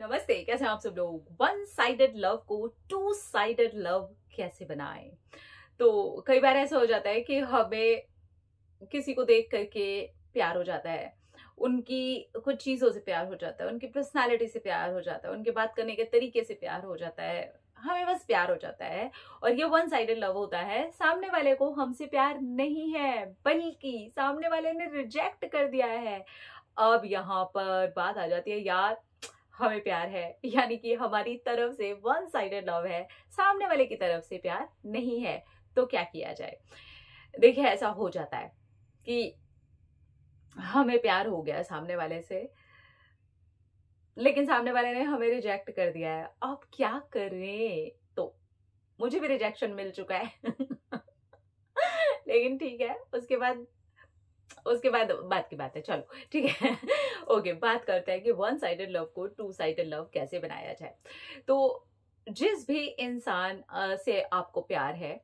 नमस्ते कैसे हैं आप सब लोग वन साइडेड लव को टू साइडेड लव कैसे बनाएं तो कई बार ऐसा हो जाता है कि हमें किसी को देख करके प्यार हो जाता है उनकी कुछ चीज़ों से प्यार हो जाता है उनकी पर्सनालिटी से प्यार हो जाता है उनके बात करने के तरीके से प्यार हो जाता है हमें बस प्यार हो जाता है और ये वन साइडेड लव होता है सामने वाले को हमसे प्यार नहीं है बल्कि सामने वाले ने रिजेक्ट कर दिया है अब यहाँ पर बात आ जाती है यार हमें प्यार है यानी कि हमारी तरफ से वन साइडेड लव है सामने वाले की तरफ से प्यार नहीं है तो क्या किया जाए देखिए ऐसा हो जाता है कि हमें प्यार हो गया सामने वाले से लेकिन सामने वाले ने हमें रिजेक्ट कर दिया है अब क्या करें तो मुझे भी रिजेक्शन मिल चुका है लेकिन ठीक है उसके बाद उसके बाद बात की बात है चलो ठीक है ओके बात करते हैं कि वन साइडेड लव को टू साइडेड लव कैसे बनाया जाए तो जिस भी इंसान से आपको प्यार है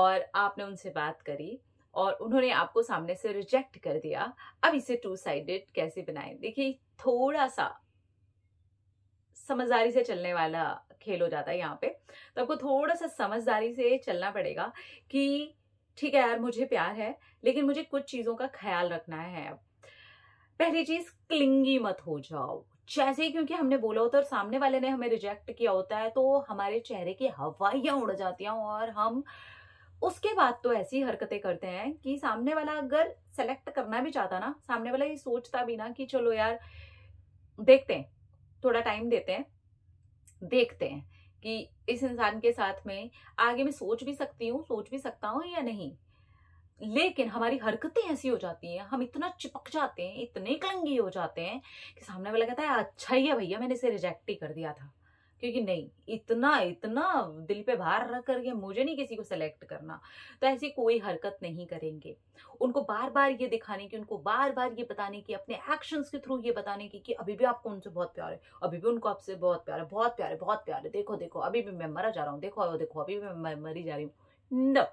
और आपने उनसे बात करी और उन्होंने आपको सामने से रिजेक्ट कर दिया अब इसे टू साइडेड कैसे बनाएं देखिए थोड़ा सा समझदारी से चलने वाला खेल हो जाता है यहाँ पे तो आपको थोड़ा सा समझदारी से चलना पड़ेगा कि ठीक है यार मुझे प्यार है लेकिन मुझे कुछ चीज़ों का ख्याल रखना है अब पहली चीज़ क्लिंगी मत हो जाओ जैसे ही क्योंकि हमने बोला होता है और सामने वाले ने हमें रिजेक्ट किया होता है तो हमारे चेहरे की हवाइयाँ उड़ जाती हैं और हम उसके बाद तो ऐसी हरकतें करते हैं कि सामने वाला अगर सेलेक्ट करना भी चाहता ना सामने वाला ये सोचता भी ना कि चलो यार देखते हैं थोड़ा टाइम देते हैं देखते हैं कि इस इंसान के साथ में आगे मैं सोच भी सकती हूँ सोच भी सकता हूँ या नहीं लेकिन हमारी हरकतें ऐसी हो जाती हैं हम इतना चिपक जाते हैं इतने कलंगी हो जाते हैं कि सामने वाला कहता है अच्छा ही है भैया मैंने इसे रिजेक्ट ही कर दिया था क्योंकि नहीं इतना इतना दिल पे भार रख करके मुझे नहीं किसी को सेलेक्ट करना तो ऐसी कोई हरकत नहीं करेंगे उनको बार बार ये दिखाने की उनको बार बार ये बताने की अपने एक्शंस के थ्रू ये बताने की कि अभी भी आपको उनसे बहुत प्यार है अभी भी उनको आपसे बहुत प्यार है बहुत प्यार है बहुत प्यार है देखो देखो अभी भी मैं मरा जा रहा हूँ देखो देखो अभी भी मैं मरी जा रही हूँ नो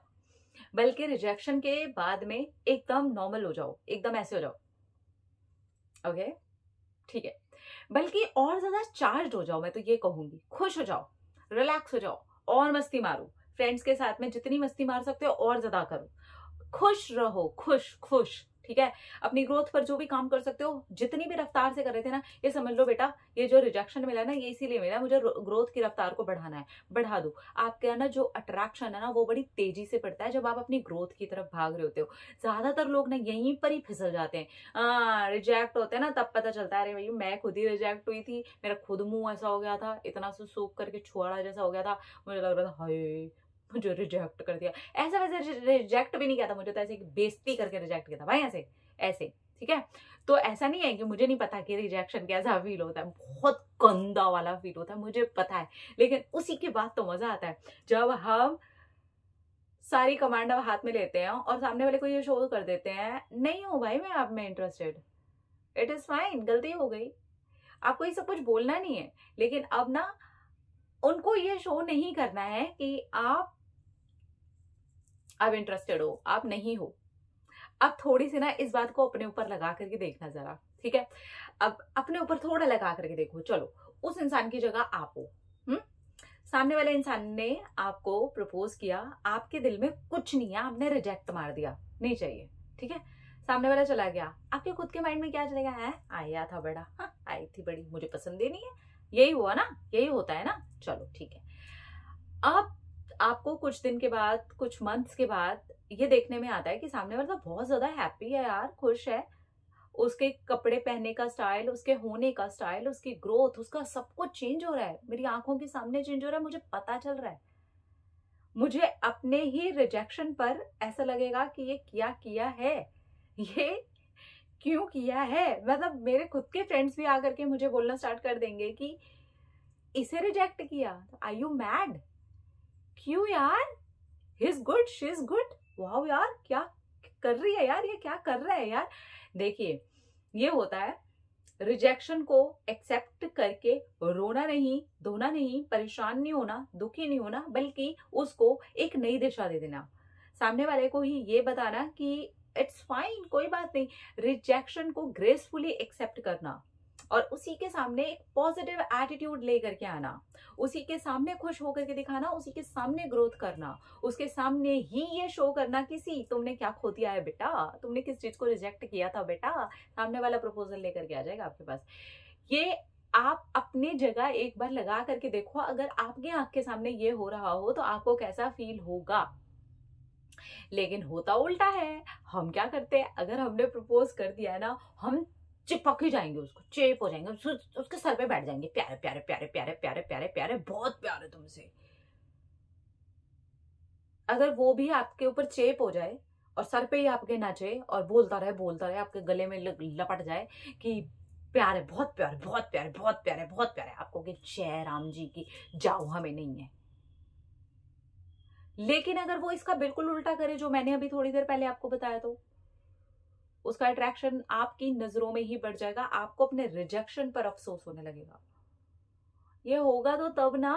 बल्कि रिजेक्शन के बाद में एकदम नॉर्मल हो जाओ एकदम ऐसे हो जाओ ओके ठीक है बल्कि और ज़्यादा चार्ज हो जाओ मैं तो ये कहूंगी खुश हो जाओ रिलैक्स हो जाओ और मस्ती मारो फ्रेंड्स के साथ में जितनी मस्ती मार सकते हो और ज़्यादा करो खुश रहो खुश खुश ठीक है अपनी ग्रोथ पर जो भी काम कर सकते हो जितनी भी रफ्तार से कर रहे थे ना ये समझ लो बेटा ये जो रिजेक्शन मिला ना ये इसीलिए मिला मुझे ग्रोथ की रफ्तार को बढ़ाना है बढ़ा दो आपके ना जो अट्रैक्शन है ना वो बड़ी तेजी से पड़ता है जब आप अपनी ग्रोथ की तरफ भाग रहे होते हो ज्यादातर लोग ना यहीं पर ही फिसल जाते हैं रिजेक्ट हाँ, होते हैं ना तब पता चलता है अरे भाई मैं खुद ही रिजेक्ट हुई थी मेरा खुद मुंह ऐसा हो गया था इतना सूख करके छुआड़ा जैसा हो गया था मुझे लग रहा था हाई मुझे रिजेक्ट कर दिया ऐसा वैसे रिजेक्ट भी नहीं किया था मुझे तो ऐसे बेस्ती करके रिजेक्ट किया था भाई ऐसे ऐसे ठीक है तो ऐसा नहीं है कि मुझे नहीं पता कि रिजेक्शन कैसा फील होता है बहुत गंदा वाला फील होता है मुझे पता है लेकिन उसी के बाद तो मज़ा आता है जब हम सारी कमांड अब हाथ में लेते हैं और सामने वाले को ये शो कर देते हैं नहीं हो भाई मैं आप में इंटरेस्टेड इट इज़ फाइन गलती हो गई आपको ये सब कुछ बोलना नहीं है लेकिन अब ना उनको ये शो नहीं करना है कि आप आप इंटरेस्टेड हो आप नहीं हो अब थोड़ी सी ना इस बात को अपने ऊपर लगा करके देखना जरा ठीक है अब अपने ऊपर थोड़ा लगा करके देखो चलो उस इंसान की जगह आप हो हुँ? हम्म? सामने वाले इंसान ने आपको प्रपोज किया आपके दिल में कुछ नहीं है आपने रिजेक्ट मार दिया नहीं चाहिए ठीक है सामने वाला चला गया आपके खुद के माइंड में क्या चलेगा है आया था बड़ा हाँ आई थी बड़ी मुझे पसंद ही नहीं है यही हुआ ना यही होता है ना चलो ठीक है अब आपको कुछ दिन के बाद कुछ मंथ्स के बाद ये देखने में आता है कि सामने वाला तो बहुत ज़्यादा हैप्पी है यार खुश है उसके कपड़े पहनने का स्टाइल उसके होने का स्टाइल उसकी ग्रोथ उसका सब कुछ चेंज हो रहा है मेरी आंखों के सामने चेंज हो रहा है मुझे पता चल रहा है मुझे अपने ही रिजेक्शन पर ऐसा लगेगा कि ये क्या किया है ये क्यों किया है मतलब मेरे खुद के फ्रेंड्स भी आकर के मुझे बोलना स्टार्ट कर देंगे कि इसे रिजेक्ट किया आई यू मैड क्यों यार he's good she is good वाह यार क्या कर रही है यार ये क्या कर रहा है यार देखिए ये होता है रिजेक्शन को एक्सेप्ट करके रोना नहीं धोना नहीं परेशान नहीं होना दुखी नहीं होना बल्कि उसको एक नई दिशा दे देना सामने वाले को ही ये बताना कि इट्स फाइन कोई बात नहीं रिजेक्शन को ग्रेसफुली एक्सेप्ट करना और उसी के सामने एक पॉजिटिव एटीट्यूड ले करके आना उसी के सामने खुश होकर के दिखाना उसी के सामने ग्रोथ करना उसके सामने ही ये शो करना कि सी तुमने क्या खो दिया है बेटा तुमने किस चीज को रिजेक्ट किया था बेटा सामने वाला प्रपोजल लेकर के आ जाएगा आपके पास ये आप अपने जगह एक बार लगा करके देखो अगर आपके आंख के सामने ये हो रहा हो तो आपको कैसा फील होगा लेकिन होता उल्टा है हम क्या करते हैं अगर हमने प्रपोज कर दिया है ना हम चिपक ही जाएंगे उसको चेप हो जाएंगे उसके सर पे बैठ जाएंगे प्यारे प्यारे प्यारे प्यारे प्यारे प्यारे प्यारे बहुत प्यारे तुमसे अगर वो भी आपके ऊपर चेप हो जाए और सर पे ही आपके नाचे और बोलता रहे बोलता रहे आपके गले में लपट जाए कि प्यारे बहुत प्यारे बहुत प्यारे बहुत प्यारे बहुत प्यारे आपको कि जय राम जी की जाओ हमें नहीं है लेकिन अगर वो इसका बिल्कुल उल्टा करे जो मैंने अभी थोड़ी देर पहले आपको बताया तो उसका अट्रैक्शन आपकी नजरों में ही बढ़ जाएगा आपको अपने रिजेक्शन पर अफसोस होने लगेगा ये होगा तो तब ना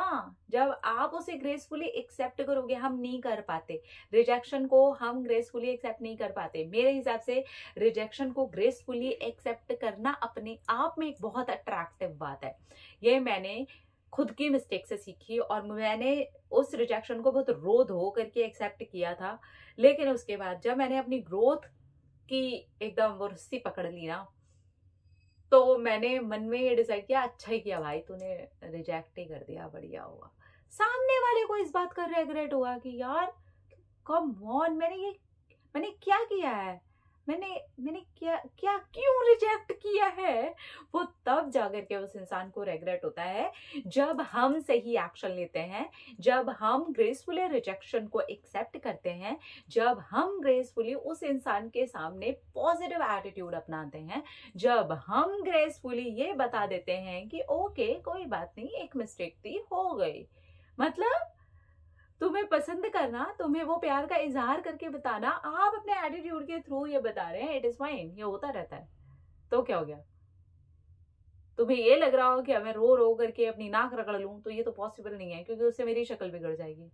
जब आप उसे ग्रेसफुली एक्सेप्ट करोगे हम नहीं कर पाते रिजेक्शन को हम ग्रेसफुली एक्सेप्ट नहीं कर पाते मेरे हिसाब से रिजेक्शन को ग्रेसफुली एक्सेप्ट करना अपने आप में एक बहुत अट्रैक्टिव बात है ये मैंने खुद की मिस्टेक से सीखी और मैंने उस रिजेक्शन को बहुत रो धो करके एक्सेप्ट किया था लेकिन उसके बाद जब मैंने अपनी ग्रोथ कि एकदम वो रस्सी पकड़ ली ना तो मैंने मन में ये डिसाइड किया अच्छा ही किया भाई तूने रिजेक्ट ही कर दिया बढ़िया हुआ सामने वाले को इस बात का रेगरेट हुआ कि यार कम ऑन मैंने ये मैंने क्या किया है मैंने मैंने क्या क्या क्यों रिजेक्ट किया है वो तब जाकर के उस इंसान को रेग्रेट होता है जब हम सही एक्शन लेते हैं जब हम ग्रेसफुली रिजेक्शन को एक्सेप्ट करते हैं जब हम ग्रेसफुली उस इंसान के सामने पॉजिटिव एटीट्यूड अपनाते हैं जब हम ग्रेसफुली ये बता देते हैं कि ओके कोई बात नहीं एक मिस्टेक थी हो गई मतलब तुम्हें पसंद करना तुम्हें वो प्यार का इजहार करके बताना आप अपने एटीट्यूड के थ्रू ये बता रहे हैं इट इज फाइन ये होता रहता है तो क्या हो गया तुम्हें ये लग रहा हो कि मैं रो रो करके अपनी नाक रगड़ लूँ तो ये तो पॉसिबल नहीं है क्योंकि उससे मेरी शक्ल बिगड़ जाएगी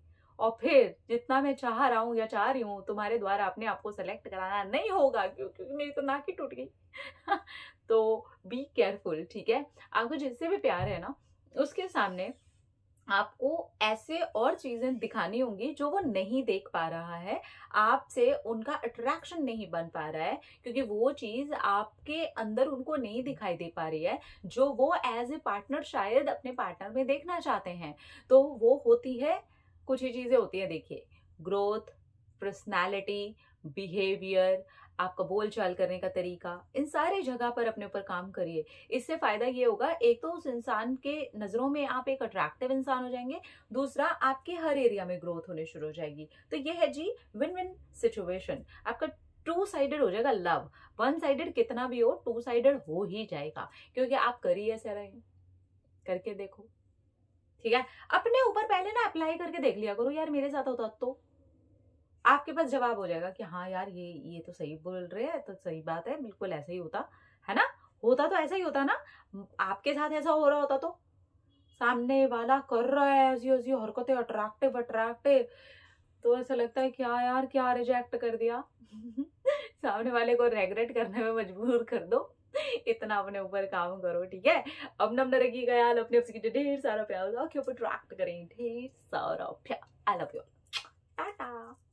और फिर जितना मैं चाह रहा हूँ या चाह रही हूँ तुम्हारे द्वारा अपने आप को सेलेक्ट कराना नहीं होगा क्यों क्योंकि मेरी तो नाक ही टूट गई तो बी केयरफुल ठीक है आपको जिससे भी प्यार है ना उसके सामने आपको ऐसे और चीजें दिखानी होंगी जो वो नहीं देख पा रहा है आपसे उनका अट्रैक्शन नहीं बन पा रहा है क्योंकि वो चीज आपके अंदर उनको नहीं दिखाई दे पा रही है जो वो एज ए पार्टनर शायद अपने पार्टनर में देखना चाहते हैं तो वो होती है कुछ ही चीजें होती है देखिए ग्रोथ पर्सनैलिटी बिहेवियर आपका बोल चाल करने का तरीका इन सारे जगह पर अपने ऊपर काम करिए इससे फ़ायदा ये होगा एक तो उस इंसान के नज़रों में आप एक अट्रैक्टिव इंसान हो जाएंगे दूसरा आपके हर एरिया में ग्रोथ होने शुरू हो जाएगी तो ये है जी विन विन सिचुएशन आपका टू साइडेड हो जाएगा लव वन साइडेड कितना भी हो टू साइडेड हो ही जाएगा क्योंकि आप करिए ऐसे रहे करके देखो ठीक है अपने ऊपर पहले ना अप्लाई करके देख लिया करो यार मेरे साथ होता तो आपके पास जवाब हो जाएगा कि हाँ यार ये ये तो सही बोल रहे हैं तो सही बात है बिल्कुल ऐसा ही होता है ना होता तो ऐसा ही होता ना आपके साथ ऐसा हो रहा होता तो सामने वाला कर रहा है ऐसी ऐसी हरकतें अट्रैक्टिव अट्रैक्टिव तो ऐसा लगता है क्या हाँ यार क्या रिजेक्ट कर दिया सामने वाले को रेग्रेट करने में मजबूर कर दो इतना अपने ऊपर काम करो ठीक है अब नम नरकी गया अपने अपने आपसे ढेर सारा प्यार आपके ऊपर अट्रैक्ट करें ढेर सारा प्यार आई लव यू टाटा